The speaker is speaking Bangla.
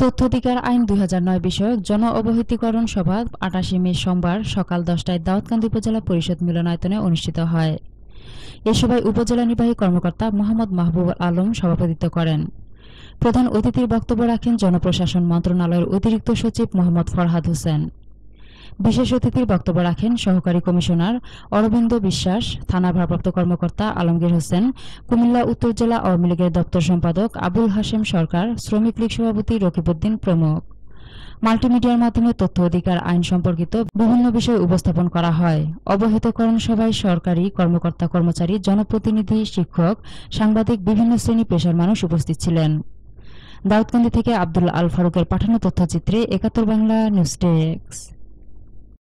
তথ্যাধিকার আইন দুই বিষয়ক জন অবহিতিকরণ সভা আটাশে মে সোমবার সকাল দশটায় দাউদকান্দি উপজেলা পরিষদ মিলনায়তনে অনুষ্ঠিত হয় এ সভায় উপজেলা নির্বাহী কর্মকর্তা মোহাম্মদ মাহবুব আলম সভাপতিত্ব করেন প্রধান অতিথির বক্তব্য রাখেন জনপ্রশাসন মন্ত্রণালয়ের অতিরিক্ত সচিব মোহাম্মদ ফরহাদ হোসেন বিশেষ অতিথির বক্তব্য রাখেন সহকারী কমিশনার অরবিন্দ বিশ্বাস থানা ভারপ্রাপ্ত কর্মকর্তা আলমগীর হোসেন কুমিল্লা উত্তর জেলা আওয়ামী লীগের দপ্তর সম্পাদক আবুল হাশেম সরকার শ্রমিক লীগ সভাপতি রকিবউদ্দিন প্রমুখ মাল্টিমিডিয়ার মাধ্যমে তথ্য অধিকার আইন সম্পর্কিত বিভিন্ন বিষয় উপস্থাপন করা হয় অবহিতকরণ সভায় সরকারি কর্মকর্তা কর্মচারী জনপ্রতিনিধি শিক্ষক সাংবাদিক বিভিন্ন শ্রেণী পেশার মানুষ উপস্থিত ছিলেন দাউদকান্দি থেকে আব্দুল আল ফারুকের পাঠানো তথ্যচিত্রে একাত্তর বাংলা নিউজ ডেস্ক